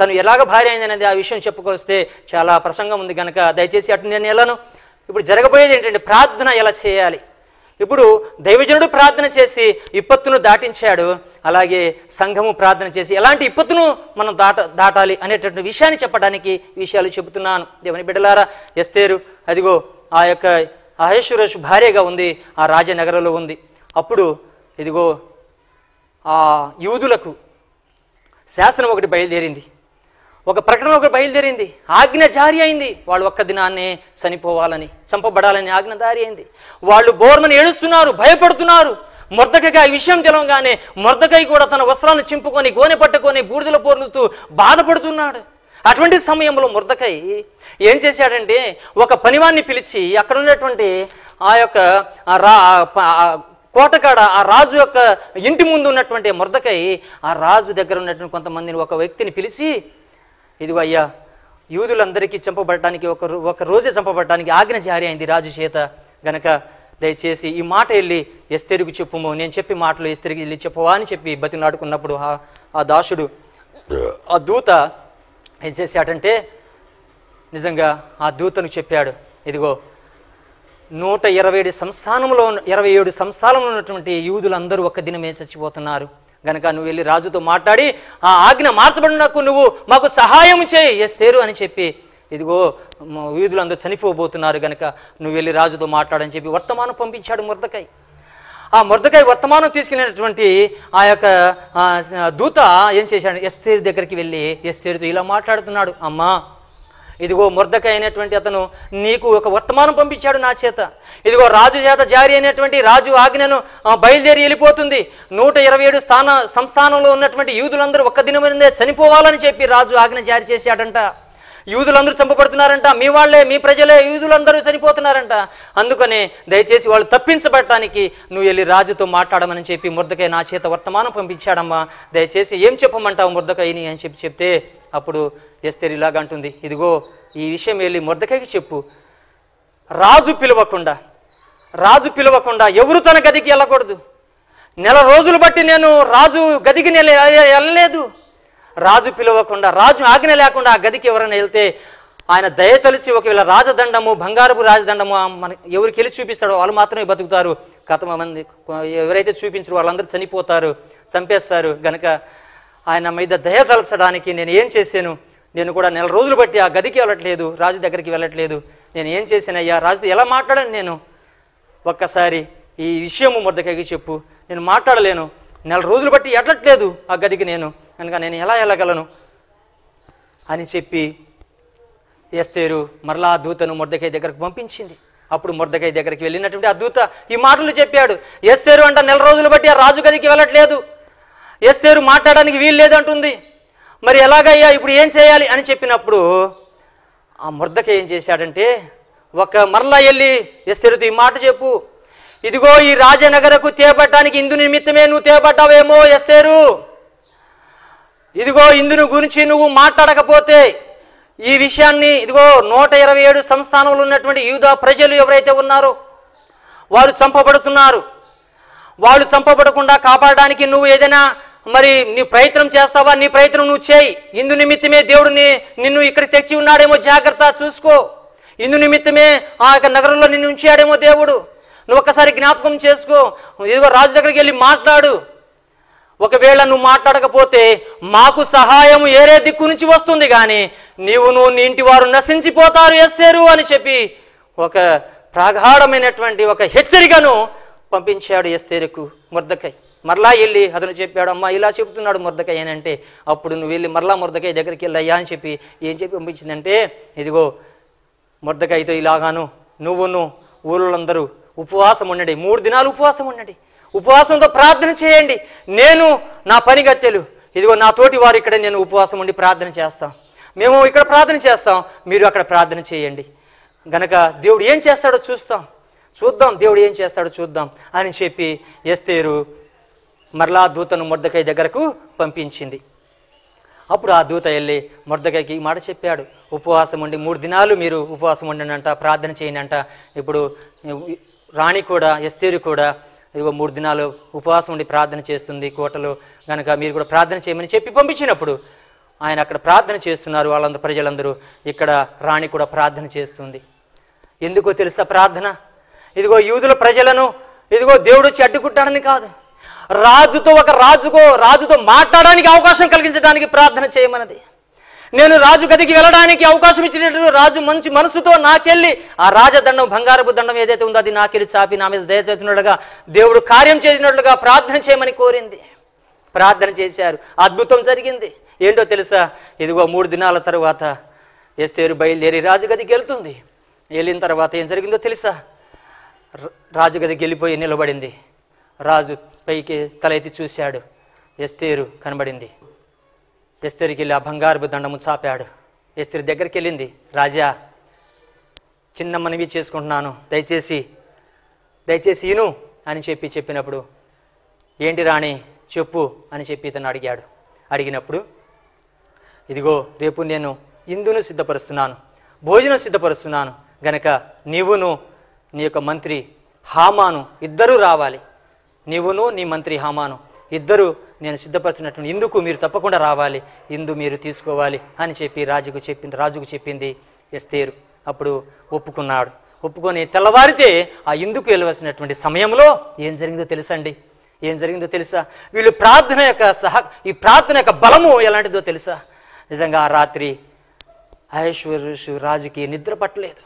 తను ఎలాగ భార్య అయిందనేది ఆ విషయం చెప్పుకొస్తే చాలా ప్రసంగం ఉంది కనుక దయచేసి అటు నేను వెళ్ళను ఇప్పుడు జరగబోయేది ఏంటంటే ప్రార్థన ఎలా చేయాలి ఇప్పుడు దైవజనుడు ప్రార్థన చేసి విపత్తును దాటించాడు అలాగే సంఘము ప్రార్థన చేసి ఎలాంటి విపత్తును మనం దాట దాటాలి అనేటటువంటి విషయాన్ని చెప్పడానికి విషయాలు చెబుతున్నాను దేవుని బిడ్డలారా ఎస్తేరు అదిగో ఆ యొక్క అహేశ్వరేష్ భార్యగా ఉంది ఆ రాజనగరంలో ఉంది అప్పుడు ఇదిగో ఆ యూదులకు శాసనం ఒకటి బయలుదేరింది ఒక ప్రకటన ఒకటి బయలుదేరింది ఆజ్ఞ జారీ అయింది వాళ్ళు ఒక్క దినాన్నే చనిపోవాలని చంపబడాలని ఆజ్ఞ దారి అయింది వాళ్ళు బోర్మని ఏడుస్తున్నారు భయపడుతున్నారు మొర్దకగా ఈ విషయం తెలవగానే మొర్దకై కూడా తన వస్త్రాలను చింపుకొని గోనె పట్టుకొని బూడిదల పోర్లుతూ బాధపడుతున్నాడు అటువంటి సమయంలో మురదకై ఏం చేశాడంటే ఒక పనివాన్ని పిలిచి అక్కడ ఉన్నటువంటి ఆ యొక్క రా కోటకాడ ఆ రాజు యొక్క ఇంటి ముందు ఉన్నటువంటి మురదకై ఆ రాజు దగ్గర ఉన్నటువంటి కొంతమందిని ఒక వ్యక్తిని పిలిచి ఇదిగో అయ్యా యూదులందరికీ చంపబడటానికి ఒక ఒక రోజే చంపబడటానికి ఆజ్ఞ జారీ అయింది రాజు చేత గనక దయచేసి ఈ మాట వెళ్ళి ఎస్తెరుగు చెప్పుము నేను చెప్పి మాటలు ఎస్తెరిగి వెళ్ళి చెప్పవా అని చెప్పి బతినాడుకున్నప్పుడు ఆ దాసుడు ఆ దూత ఏం చేశాడంటే నిజంగా ఆ దూతను చెప్పాడు ఇదిగో నూట ఇరవై ఏడు సంస్థానంలో ఇరవై ఏడు సంస్థానంలో ఉన్నటువంటి యూదులందరూ ఒక్క దినమే చచ్చిపోతున్నారు గనక నువ్వు వెళ్ళి రాజుతో మాట్లాడి ఆ ఆజ్ఞ మార్చబడినకు నువ్వు మాకు సహాయం చేయి ఎస్తేరు అని చెప్పి ఇదిగో వీధులందరూ చనిపోబోతున్నారు గనక నువ్వు వెళ్ళి రాజుతో మాట్లాడని చెప్పి వర్తమానం పంపించాడు మురదకాయ్ ఆ మురదకాయ వర్తమానం తీసుకెళ్ళినటువంటి ఆ యొక్క దూత ఏం చేశాడు ఎస్తేరు దగ్గరికి వెళ్ళి ఎస్తేరుతో ఇలా మాట్లాడుతున్నాడు అమ్మా ఇదిగో ముర్దక అయినటువంటి అతను నీకు ఒక వర్తమానం పంపించాడు నా చేత ఇదిగో రాజు చేత జారీ అయినటువంటి రాజు ఆజ్ఞను బయలుదేరి వెళ్ళిపోతుంది నూట ఇరవై ఏడు స్థాన సంస్థానంలో ఉన్నటువంటి యూదులందరూ ఒక్క దినం చనిపోవాలని చెప్పి రాజు ఆజ్ఞ జారీ చేశాడంట యూదులందరూ చంపబడుతున్నారంట మీ వాళ్లే మీ ప్రజలే యూదులందరూ చనిపోతున్నారంట అందుకని దయచేసి వాళ్ళు తప్పించబడటానికి నువ్వు వెళ్ళి రాజుతో మాట్లాడమని చెప్పి మురదకై నా చేత వర్తమానం పంపించాడమ్మా దయచేసి ఏం చెప్పమంటావు మురదకైని అని చెప్పి చెప్తే అప్పుడు ఎస్తేరు ఇలాగంటుంది ఇదిగో ఈ విషయం వెళ్ళి మురదకైకి చెప్పు రాజు పిలవకుండా రాజు పిలవకుండా ఎవరు తన గదికి వెళ్ళకూడదు నెల రోజులు బట్టి నేను రాజు గదికి వెళ్ళలేదు రాజు పిలవకుండా రాజు ఆజ్ఞ లేకుండా ఆ గదికి ఎవరైనా వెళ్తే ఆయన దయతలిచి ఒకవేళ రాజదండము బంగారపు రాజదండము మన ఎవరికి వెళ్ళి చూపిస్తాడో వాళ్ళు మాత్రమే బతుకుతారు మంది ఎవరైతే చూపించరు వాళ్ళందరూ చనిపోతారు చంపేస్తారు గనక ఆయన మీద దయ తలచడానికి నేను ఏం చేశాను నేను కూడా నెల రోజులు బట్టి ఆ గదికి వెళ్ళట్లేదు రాజు దగ్గరికి వెళ్ళట్లేదు నేను ఏం చేశానయ్యా రాజుతో ఎలా మాట్లాడాను నేను ఒక్కసారి ఈ విషయము మొదటికి చెప్పు నేను మాట్లాడలేను నెల రోజులు బట్టి ఎట్లట్లేదు ఆ గదికి నేను కనుక నేను ఎలా వెళ్ళగలను అని చెప్పి ఎస్తేరు మరలా దూతను మొర్దకాయ దగ్గరకు పంపించింది అప్పుడు మొర్దకాయ దగ్గరికి వెళ్ళినటువంటి ఆ దూత ఈ మాటలు చెప్పాడు ఎస్తేరు అంట నెల రోజులు బట్టి ఆ రాజు గదికి వెళ్ళట్లేదు ఎస్తేరు మాట్లాడడానికి వీలు లేదంటుంది మరి ఎలాగయ్యా ఇప్పుడు ఏం చేయాలి అని చెప్పినప్పుడు ఆ మొర్దక ఏం చేశాడంటే ఒక మరలా వెళ్ళి ఎస్తేరుతో ఈ మాట చెప్పు ఇదిగో ఈ రాజనగరకు తేపట్టడానికి ఇందు నిమిత్తమే నువ్వు తేపట్టావేమో ఎస్తేరు ఇదిగో ఇందుని గురించి నువ్వు మాట్లాడకపోతే ఈ విషయాన్ని ఇదిగో నూట ఇరవై ఏడు సంస్థానంలో ఉన్నటువంటి యూదా ప్రజలు ఎవరైతే ఉన్నారో వారు చంపబడుతున్నారు వాళ్ళు చంపబడకుండా కాపాడడానికి నువ్వు ఏదైనా మరి నీ ప్రయత్నం చేస్తావా నీ ప్రయత్నం నువ్వు చేయి ఇందు నిమిత్తమే దేవుడిని నిన్ను ఇక్కడికి తెచ్చి ఉన్నాడేమో జాగ్రత్త చూసుకో ఇందు నిమిత్తమే ఆ యొక్క నగరంలో నిన్ను ఉంచాడేమో దేవుడు నువ్వు ఒక్కసారి జ్ఞాపకం చేసుకో ఇదిగో రాజు దగ్గరికి వెళ్ళి మాట్లాడు ఒకవేళ నువ్వు మాట్లాడకపోతే మాకు సహాయం ఏరే దిక్కు నుంచి వస్తుంది కానీ నీవు నువ్వు నీ ఇంటి వారు నశించిపోతారు వేస్తారు అని చెప్పి ఒక ప్రాగాఢమైనటువంటి ఒక హెచ్చరికను పంపించాడు ఎస్తేరుకు ముర్దకై మరలా వెళ్ళి అతను చెప్పాడు అమ్మా ఇలా చెబుతున్నాడు ముర్దకై అని అంటే అప్పుడు నువ్వు వెళ్ళి మరలా ముర్దకై దగ్గరికి వెళ్ళయ్యా అని చెప్పి ఏం చెప్పి పంపించిందంటే ఇదిగో ముర్దకైతో ఇలాగాను నువ్వును ఊళ్ళందరూ ఉపవాసం ఉండండి మూడు దినాలు ఉపవాసం ఉండండి ఉపవాసంతో ప్రార్థన చేయండి నేను నా పనిగత్తెలు ఇదిగో నా తోటి వారు ఇక్కడ నేను ఉపవాసం ఉండి ప్రార్థన చేస్తాం మేము ఇక్కడ ప్రార్థన చేస్తాం మీరు అక్కడ ప్రార్థన చేయండి గనక దేవుడు ఏం చేస్తాడో చూస్తాం చూద్దాం దేవుడు ఏం చేస్తాడో చూద్దాం అని చెప్పి ఎస్తేరు మరలా దూతను మొర్దకాయ దగ్గరకు పంపించింది అప్పుడు ఆ దూత వెళ్ళి ముర్దకాయకి మాట చెప్పాడు ఉపవాసం ఉండి మూడు దినాలు మీరు ఉపవాసం ఉండండి ప్రార్థన చేయండి ఇప్పుడు రాణి కూడా ఎస్తేరు కూడా ఇదిగో మూడు దినాలు ఉపవాసం ఉండి ప్రార్థన చేస్తుంది కోటలో కనుక మీరు కూడా ప్రార్థన చేయమని చెప్పి పంపించినప్పుడు ఆయన అక్కడ ప్రార్థన చేస్తున్నారు వాళ్ళందరూ ప్రజలందరూ ఇక్కడ రాణి కూడా ప్రార్థన చేస్తుంది ఎందుకో తెలుసా ప్రార్థన ఇదిగో యూదుల ప్రజలను ఇదిగో దేవుడు వచ్చి అడ్డుకుంటాడని కాదు రాజుతో ఒక రాజుకో రాజుతో మాట్లాడడానికి అవకాశం కలిగించడానికి ప్రార్థన చేయమన్నది నేను రాజు గదికి వెళ్ళడానికి అవకాశం ఇచ్చినట్టు రాజు మంచి మనసుతో నాకెళ్ళి ఆ రాజదండం బంగారపు దండం ఏదైతే ఉందో అది నాకెళ్ళి చాపి నా మీద దయచేస్తున్నట్టుగా దేవుడు కార్యం చేసినట్లుగా ప్రార్థన చేయమని కోరింది ప్రార్థన చేశారు అద్భుతం జరిగింది ఏంటో తెలుసా ఇదిగో మూడు దినాల తర్వాత ఎస్తేరు బయలుదేరి రాజు వెళ్తుంది వెళ్ళిన తర్వాత ఏం జరిగిందో తెలుసా రాజు గదికి వెళ్ళిపోయి నిలబడింది రాజు పైకి తల ఎత్తి చూశాడు ఎస్తేరు కనబడింది ఎస్తరికి వెళ్ళి ఆ బంగారు దండము చాపాడు ఎస్త్రీ దగ్గరికి వెళ్ళింది రాజా చిన్న మనవి చేసుకుంటున్నాను దయచేసి దయచేసి ఈను అని చెప్పి చెప్పినప్పుడు ఏంటి రాణి చెప్పు అని చెప్పి ఇతను అడిగాడు అడిగినప్పుడు ఇదిగో రేపు నేను ఇందును సిద్ధపరుస్తున్నాను భోజనం సిద్ధపరుస్తున్నాను గనక నీవును నీ యొక్క మంత్రి హామాను ఇద్దరూ రావాలి నీవును నీ మంత్రి హామాను ఇద్దరు నేను సిద్ధపరిచినటువంటి ఇందుకు మీరు తప్పకుండా రావాలి ఇందు మీరు తీసుకోవాలి అని చెప్పి రాజుకు చెప్పింది రాజుకు చెప్పింది ఎస్తేరు అప్పుడు ఒప్పుకున్నాడు ఒప్పుకొని తెల్లవారితే ఆ ఇందుకు వెళ్ళవలసినటువంటి సమయంలో ఏం జరిగిందో తెలుసండి ఏం జరిగిందో తెలుసా వీళ్ళు ప్రార్థన యొక్క సహ ఈ ప్రార్థన యొక్క బలము ఎలాంటిదో తెలుసా నిజంగా ఆ రాత్రి ఐశ్వర్యుషు రాజుకి నిద్ర పట్టలేదు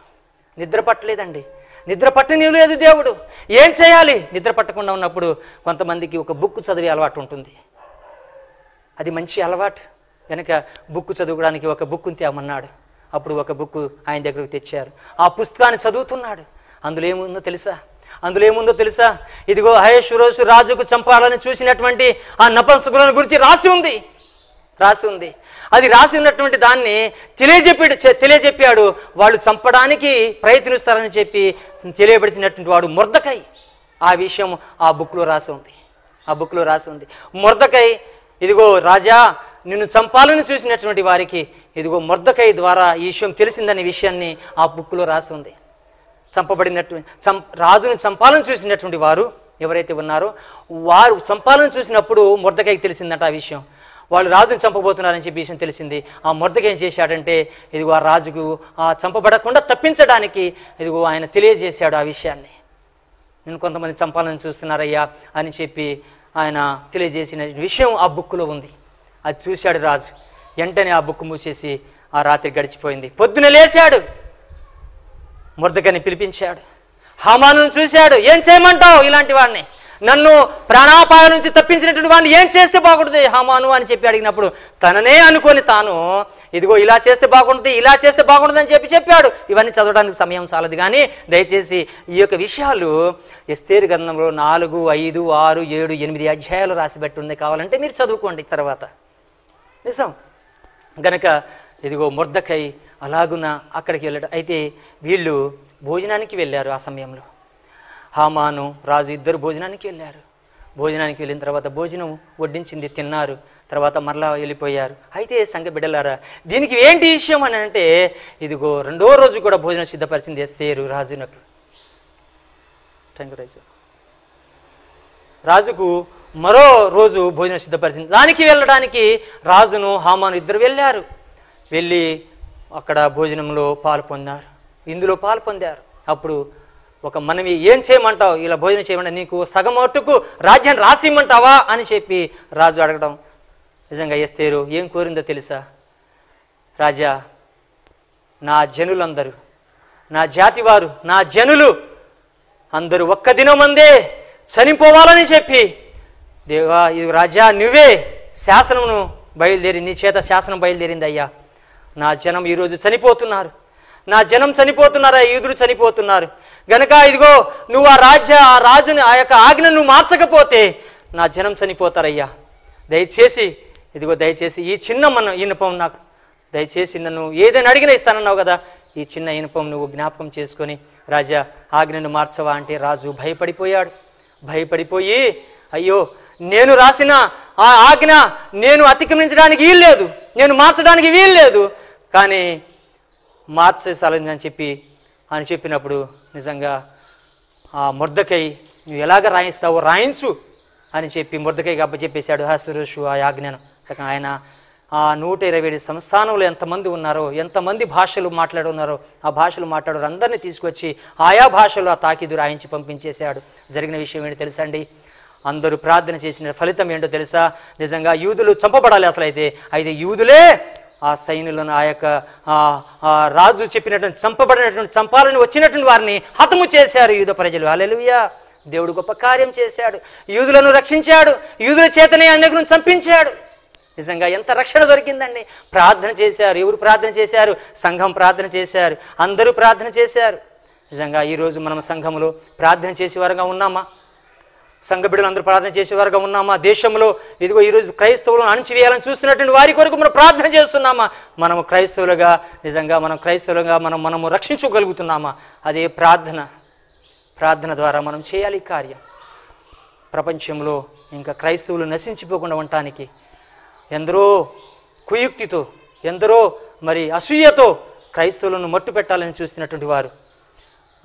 నిద్ర పట్టలేదండి నిద్ర పట్టనివ్వలేదు దేవుడు ఏం చేయాలి నిద్ర పట్టకుండా ఉన్నప్పుడు కొంతమందికి ఒక బుక్ చదివే అలవాటు ఉంటుంది అది మంచి అలవాటు కనుక బుక్ చదువుకోవడానికి ఒక బుక్ తేమన్నాడు అప్పుడు ఒక బుక్ ఆయన దగ్గరకు తెచ్చారు ఆ పుస్తకాన్ని చదువుతున్నాడు అందులో ఏముందో తెలుసా అందులో ఏముందో తెలుసా ఇదిగో హయేశ్వరోసు రాజుకు చంపాలని చూసినటువంటి ఆ నపంసకులను గురించి రాసి ఉంది రాసి ఉంది అది రాసి ఉన్నటువంటి దాన్ని తెలియజెప్పాడు తెలియజెప్పాడు వాళ్ళు చంపడానికి ప్రయత్నిస్తారని చెప్పి తెలియబడినటువంటి వాడు మురదకై ఆ విషయం ఆ బుక్లో రాసి ఉంది ఆ బుక్లో రాసి ఉంది మురదకై ఇదిగో రాజా నిన్ను చంపాలని చూసినటువంటి వారికి ఇదిగో మురదకై ద్వారా ఈ విషయం తెలిసిందనే విషయాన్ని ఆ బుక్లో రాసి ఉంది చంపబడినటువంటి చం రాజుని చంపాలని చూసినటువంటి వారు ఎవరైతే ఉన్నారో వారు చంపాలని చూసినప్పుడు ముర్దకైకి తెలిసిందట ఆ విషయం వాళ్ళు రాజుని చంపబోతున్నారని చెప్పి విషయం తెలిసింది ఆ మొర్దకి ఏం చేశాడంటే ఇదిగో ఆ రాజుకు ఆ చంపబడకుండా తప్పించడానికి ఇదిగో ఆయన తెలియజేశాడు ఆ విషయాన్ని నేను కొంతమంది చంపాలని చూస్తున్నారయ్యా అని చెప్పి ఆయన తెలియజేసిన విషయం ఆ బుక్లో ఉంది అది చూశాడు రాజు వెంటనే ఆ బుక్ మూసేసి ఆ రాత్రి గడిచిపోయింది పొద్దున లేచాడు మురదగని పిలిపించాడు హమాను చూశాడు ఏం చేయమంటావు ఇలాంటి వాడిని నన్ను ప్రాణాపాయం నుంచి తప్పించినటువంటి వాడిని ఏం చేస్తే బాగుంటుంది హమాను అని చెప్పి అడిగినప్పుడు తననే అనుకొని తాను ఇదిగో ఇలా చేస్తే బాగుంటుంది ఇలా చేస్తే బాగుంటుంది అని చెప్పి చెప్పాడు ఇవన్నీ చదవడానికి సమయం చాలదు కానీ దయచేసి ఈ యొక్క విషయాలు ఎస్తేరు గ్రంథంలో నాలుగు ఐదు ఆరు ఏడు ఎనిమిది అధ్యాయాలు ఉంది కావాలంటే మీరు చదువుకోండి తర్వాత నిజం గనక ఇదిగో ముర్దకై అలాగున అక్కడికి వెళ్ళడం అయితే వీళ్ళు భోజనానికి వెళ్ళారు ఆ సమయంలో హామాను రాజు ఇద్దరు భోజనానికి వెళ్ళారు భోజనానికి వెళ్ళిన తర్వాత భోజనం వడ్డించింది తిన్నారు తర్వాత మరలా వెళ్ళిపోయారు అయితే సంఘ బిడ్డలారా దీనికి ఏంటి విషయం అని అంటే ఇదిగో రెండో రోజు కూడా భోజనం సిద్ధపరిచింది ఎస్తేరు రాజునకు రాజు రాజుకు మరో రోజు భోజనం సిద్ధపరిచింది దానికి వెళ్ళడానికి రాజును హామాను ఇద్దరు వెళ్ళారు వెళ్ళి అక్కడ భోజనంలో పాలు పొందారు ఇందులో పాలు పొందారు అప్పుడు ఒక మనవి ఏం చేయమంటావు ఇలా భోజనం చేయమంటే నీకు సగం మటుకు రాజ్యాన్ని రాసిమ్మంటావా అని చెప్పి రాజు అడగడం నిజంగా ఎస్తేరు ఏం కోరిందో తెలుసా రాజా నా జనులందరూ నా జాతివారు నా జనులు అందరూ ఒక్క దినం అందే చనిపోవాలని చెప్పి దేవా ఇది రాజా నువ్వే శాసనమును బయలుదేరి నీ చేత శాసనం బయలుదేరింది అయ్యా నా జనం ఈరోజు చనిపోతున్నారు నా జనం చనిపోతున్నారా యూదుడు చనిపోతున్నారు గనక ఇదిగో నువ్వు ఆ రాజ్య ఆ రాజుని ఆ యొక్క ఆజ్ఞను నువ్వు మార్చకపోతే నా జనం చనిపోతారయ్యా దయచేసి ఇదిగో దయచేసి ఈ చిన్న మన ఇనుపం నాకు దయచేసి నన్ను ఏదైనా అడిగినా ఇస్తానన్నావు కదా ఈ చిన్న ఇనుపం నువ్వు జ్ఞాపకం చేసుకొని రాజా ఆజ్ఞను మార్చవా అంటే రాజు భయపడిపోయాడు భయపడిపోయి అయ్యో నేను రాసిన ఆ ఆజ్ఞ నేను అతిక్రమించడానికి వీల్లేదు నేను మార్చడానికి వీల్లేదు కానీ మార్చేసాలని చెప్పి అని చెప్పినప్పుడు నిజంగా ఆ ముర్దకై నువ్వు ఎలాగ రాయిస్తావో రాయించు అని చెప్పి ముర్దకైకి అప్పచెప్పేశాడు హసురుషు ఆ యాజ్ఞను సగం ఆయన ఆ నూట ఇరవై ఏడు సంస్థానంలో ఎంతమంది ఉన్నారో ఎంతమంది భాషలు మాట్లాడున్నారో ఆ భాషలు మాట్లాడారు అందరినీ తీసుకొచ్చి ఆయా భాషలో ఆ తాకిదు రాయించి పంపించేశాడు జరిగిన విషయం ఏంటో తెలుసండి అందరూ ప్రార్థన చేసిన ఫలితం ఏంటో తెలుసా నిజంగా యూదులు చంపబడాలి అసలు అయితే అయితే యూదులే ఆ సైనులను ఆ యొక్క రాజు చెప్పినటువంటి చంపబడినటువంటి చంపాలని వచ్చినటువంటి వారిని హతము చేశారు యూద ప్రజలు అలెలుయా దేవుడు గొప్ప కార్యం చేశాడు యూదులను రక్షించాడు యూదుల చేతనే అనేకులను చంపించాడు నిజంగా ఎంత రక్షణ దొరికిందండి ప్రార్థన చేశారు ఎవరు ప్రార్థన చేశారు సంఘం ప్రార్థన చేశారు అందరూ ప్రార్థన చేశారు నిజంగా ఈరోజు మనం సంఘంలో ప్రార్థన చేసేవారుగా ఉన్నామా సంఘ అందరూ ప్రార్థన చేసేవారుగా ఉన్నామా దేశంలో ఇదిగో ఈరోజు క్రైస్తవులను అణచివేయాలని చూస్తున్నటువంటి వారి కొరకు మనం ప్రార్థన చేస్తున్నామా మనము క్రైస్తవులుగా నిజంగా మనం క్రైస్తవులుగా మనం మనము రక్షించగలుగుతున్నామా అదే ప్రార్థన ప్రార్థన ద్వారా మనం చేయాలి కార్యం ప్రపంచంలో ఇంకా క్రైస్తవులు నశించిపోకుండా ఉండటానికి ఎందరో కుయుక్తితో ఎందరో మరి అసూయతో క్రైస్తవులను మట్టు పెట్టాలని చూస్తున్నటువంటి వారు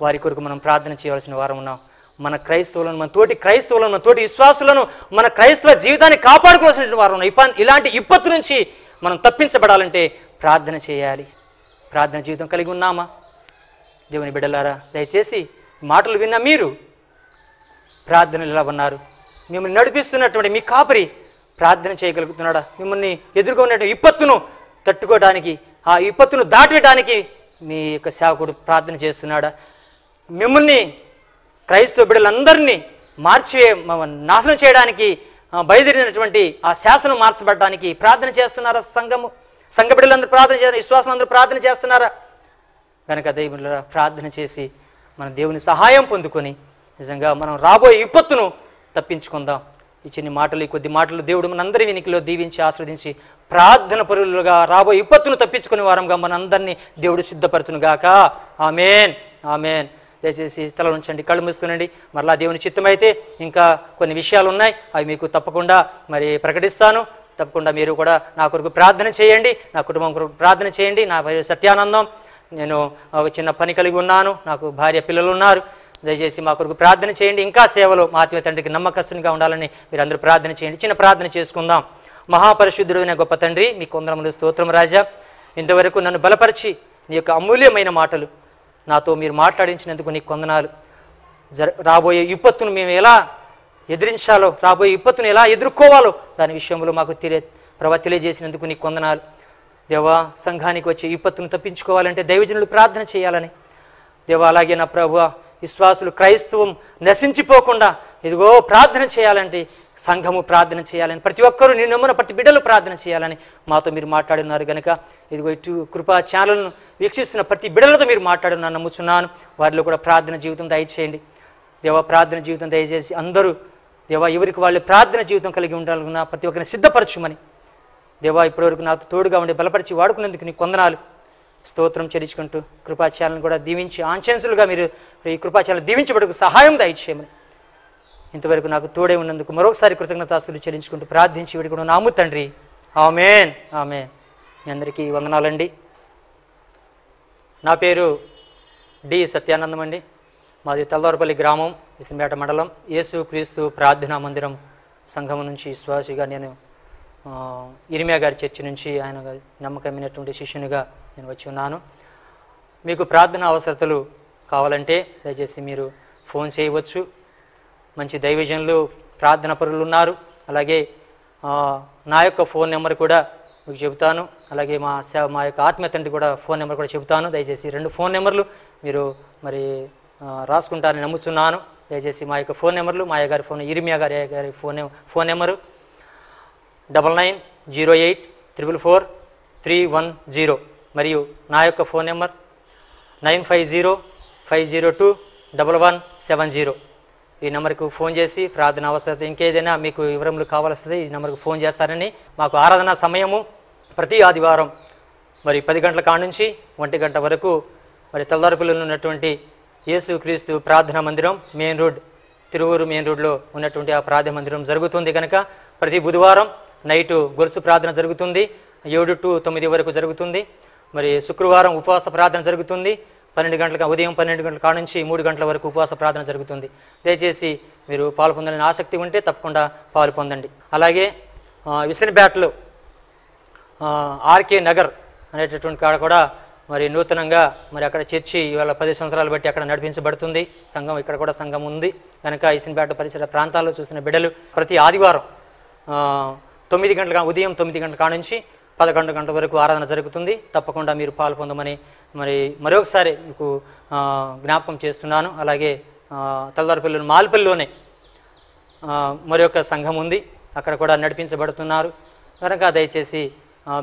వారి కొరకు మనం ప్రార్థన చేయవలసిన వారం ఉన్నాం మన క్రైస్తవులను మన తోటి క్రైస్తవులను మన తోటి విశ్వాసులను మన క్రైస్తవ జీవితాన్ని కాపాడుకోవాల్సిన వారు ఇలాంటి విపత్తు నుంచి మనం తప్పించబడాలంటే ప్రార్థన చేయాలి ప్రార్థన జీవితం కలిగి ఉన్నామా దేవుని బిడ్డలారా దయచేసి మాటలు విన్న మీరు ప్రార్థనలు ఇలా ఉన్నారు మిమ్మల్ని నడిపిస్తున్నటువంటి మీ కాపరి ప్రార్థన చేయగలుగుతున్నాడా మిమ్మల్ని ఎదుర్కొన్నటువంటి విపత్తును తట్టుకోవడానికి ఆ విపత్తును దాటడానికి మీ యొక్క సేవకుడు ప్రార్థన చేస్తున్నాడా మిమ్మల్ని క్రైస్తవ బిడ్డలందరినీ మార్చి నాశనం చేయడానికి బయలుదేరినటువంటి ఆ శాసనం మార్చబడటానికి ప్రార్థన చేస్తున్నారా సంఘము సంఘ బిడ్డలందరూ ప్రార్థన చేస్తారు విశ్వాసం అందరూ ప్రార్థన చేస్తున్నారా కనుక దేవుళ్ళ ప్రార్థన చేసి మన దేవుని సహాయం పొందుకొని నిజంగా మనం రాబోయే విపత్తును తప్పించుకుందాం ఈ చిన్ని మాటలు ఈ కొద్ది మాటలు దేవుడు మనందరి వినికిలో దీవించి ఆస్వాదించి ప్రార్థన పరులుగా రాబోయే విపత్తును తప్పించుకునే వారంగా మనందరినీ దేవుడు సిద్ధపరచునుగాక ఆమెన్ ఆమెన్ దయచేసి తల ఉంచండి కళ్ళు మూసుకునండి మరలా దేవుని చిత్తమైతే ఇంకా కొన్ని విషయాలు ఉన్నాయి అవి మీకు తప్పకుండా మరి ప్రకటిస్తాను తప్పకుండా మీరు కూడా నా కొరకు ప్రార్థన చేయండి నా కుటుంబం కొరకు ప్రార్థన చేయండి నా భార్య సత్యానందం నేను ఒక చిన్న పని కలిగి ఉన్నాను నాకు భార్య పిల్లలు ఉన్నారు దయచేసి మా కొరకు ప్రార్థన చేయండి ఇంకా సేవలో మా తండ్రికి నమ్మకస్తునిగా ఉండాలని మీరు అందరూ ప్రార్థన చేయండి చిన్న ప్రార్థన చేసుకుందాం మహాపరిశుద్ధుడైన గొప్ప తండ్రి మీ కొందరములు స్తోత్రం రాజా ఇంతవరకు నన్ను బలపరిచి నీ యొక్క అమూల్యమైన మాటలు నాతో మీరు మాట్లాడించినందుకు నీకు కొందనాలు జర రాబోయే విపత్తును మేము ఎలా ఎదిరించాలో రాబోయే విపత్తును ఎలా ఎదుర్కోవాలో దాని విషయంలో మాకు తెలియ ప్రభా తెలియజేసినందుకు నీకు కొందనాలు దేవా సంఘానికి వచ్చే విపత్తును తప్పించుకోవాలంటే దైవజనులు ప్రార్థన చేయాలని దేవా అలాగే నా ప్రభు విశ్వాసులు క్రైస్తవం నశించిపోకుండా ఇదిగో ప్రార్థన చేయాలంటే సంఘము ప్రార్థన చేయాలని ప్రతి ఒక్కరూ నేను నమ్మున ప్రతి బిడ్డలు ప్రార్థన చేయాలని మాతో మీరు మాట్లాడున్నారు కనుక ఇదిగో ఇటు కృపా ఛానల్ను వీక్షిస్తున్న ప్రతి బిడ్డలతో మీరు మాట్లాడున్నాను నమ్ముచున్నాను వారిలో కూడా ప్రార్థన జీవితం దయచేయండి దేవ ప్రార్థన జీవితం దయచేసి అందరూ దేవ ఎవరికి వాళ్ళు ప్రార్థన జీవితం కలిగి ఉండాలన్న ప్రతి ఒక్కరిని సిద్ధపరచుమని దేవా ఇప్పటివరకు నాతో తోడుగా ఉండి బలపరిచి వాడుకునేందుకు నీ కొందనాలు స్తోత్రం చెల్లించుకుంటూ కృపాచారాలను కూడా దీవించి ఆంఛన్సులుగా మీరు ఈ కృపాచాలను దీవించబడకు సహాయం దయచేయమని ఇంతవరకు నాకు తోడే ఉన్నందుకు మరొకసారి కృతజ్ఞతాస్తులు చెల్లించుకుంటూ ప్రార్థించి విడుకుడు నాము తండ్రి ఆమెన్ ఆమెన్ మీ అందరికీ వందనాలండి నా పేరు డి సత్యానందం అండి మాది తల్లవరపల్లి గ్రామం ఇసుమేట మండలం యేసు క్రీస్తు ప్రార్థనా మందిరం సంఘం నుంచి విశ్వాసిగా నేను ఇరిమియా గారి చర్చి నుంచి ఆయన నమ్మకమైనటువంటి శిష్యునిగా నేను వచ్చి ఉన్నాను మీకు ప్రార్థన అవసరతలు కావాలంటే దయచేసి మీరు ఫోన్ చేయవచ్చు మంచి దైవజనులు ప్రార్థన పరులు ఉన్నారు అలాగే నా యొక్క ఫోన్ నెంబర్ కూడా మీకు చెబుతాను అలాగే మా సేవ మా యొక్క ఆత్మీయ తండ్రి కూడా ఫోన్ నెంబర్ కూడా చెబుతాను దయచేసి రెండు ఫోన్ నెంబర్లు మీరు మరి రాసుకుంటారని నమ్ముతున్నాను దయచేసి మా యొక్క ఫోన్ నెంబర్లు మా గారి ఫోన్ ఇరిమియా గారి గారి phone phone number double nine zero eight triple four three one zero మరియు నా యొక్క phone number nine five zero five zero two double one seven zero ఈ నెంబర్కు ఫోన్ చేసి ప్రార్థన అవసరం ఇంకేదైనా మీకు వివరములు కావాల్సింది ఈ నెంబర్కు ఫోన్ చేస్తారని మాకు ఆరాధన సమయము ప్రతి ఆదివారం మరి పది గంటల కాడ నుంచి ఒంటి గంట వరకు మరి తెల్లదరపులలో ఉన్నటువంటి యేసు క్రీస్తు మందిరం మెయిన్ రోడ్ తిరువూరు మెయిన్ రోడ్లో ఉన్నటువంటి ఆ ప్రార్థన మందిరం జరుగుతుంది కనుక ప్రతి బుధవారం నైటు గొలుసు ప్రార్థన జరుగుతుంది ఏడు టు తొమ్మిది వరకు జరుగుతుంది మరి శుక్రవారం ఉపవాస ప్రార్థన జరుగుతుంది పన్నెండు గంటలకు ఉదయం పన్నెండు గంటల కాడ నుంచి మూడు గంటల వరకు ఉపవాస ప్రార్థన జరుగుతుంది దయచేసి మీరు పాలు పొందాలని ఆసక్తి ఉంటే తప్పకుండా పాలు పొందండి అలాగే విసనబ్యాట్లో ఆర్కే నగర్ అనేటటువంటి కాడ కూడా మరి నూతనంగా మరి అక్కడ చర్చి ఇవాళ పది సంవత్సరాలు బట్టి అక్కడ నడిపించబడుతుంది సంఘం ఇక్కడ కూడా సంఘం ఉంది కనుక ఇసన్పేట పరిసర ప్రాంతాల్లో చూసిన బిడ్డలు ప్రతి ఆదివారం తొమ్మిది గంటల ఉదయం తొమ్మిది గంటల కానుంచి పదకొండు గంటల వరకు ఆరాధన జరుగుతుంది తప్పకుండా మీరు పాల్పొందమని మరి మరొకసారి మీకు జ్ఞాపకం చేస్తున్నాను అలాగే తల్లారిపల్లి మాల్పల్లిలోనే మరి యొక్క సంఘం ఉంది అక్కడ కూడా నడిపించబడుతున్నారు కనుక దయచేసి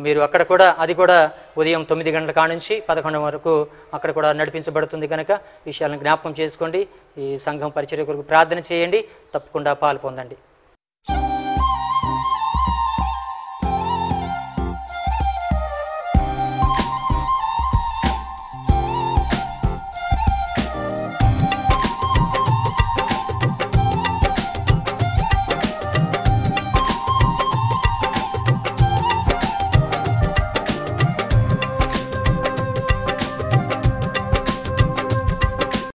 మీరు అక్కడ కూడా అది కూడా ఉదయం తొమ్మిది గంటల కాడ నుంచి పదకొండు వరకు అక్కడ కూడా నడిపించబడుతుంది కనుక విషయాలను జ్ఞాపకం చేసుకోండి ఈ సంఘం పరిచర్య కొరకు ప్రార్థన చేయండి తప్పకుండా పాల్పొందండి